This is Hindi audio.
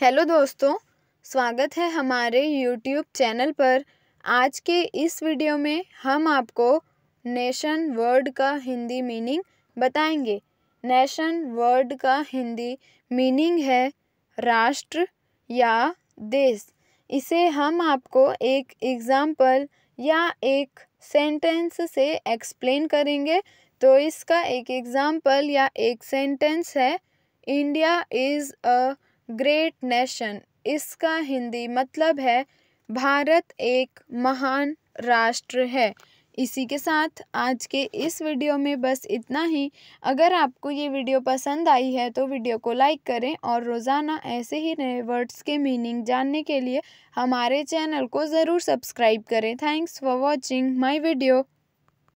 हेलो दोस्तों स्वागत है हमारे यूट्यूब चैनल पर आज के इस वीडियो में हम आपको नेशन वर्ड का हिंदी मीनिंग बताएंगे नेशन वर्ड का हिंदी मीनिंग है राष्ट्र या देश इसे हम आपको एक एग्ज़ाम्पल या एक सेंटेंस से एक्सप्लेन करेंगे तो इसका एक एग्ज़ाम्पल या एक सेंटेंस है India is a great nation इसका हिंदी मतलब है भारत एक महान राष्ट्र है इसी के साथ आज के इस वीडियो में बस इतना ही अगर आपको ये वीडियो पसंद आई है तो वीडियो को लाइक करें और रोज़ाना ऐसे ही नए वर्ड्स के मीनिंग जानने के लिए हमारे चैनल को ज़रूर सब्सक्राइब करें thanks for watching my video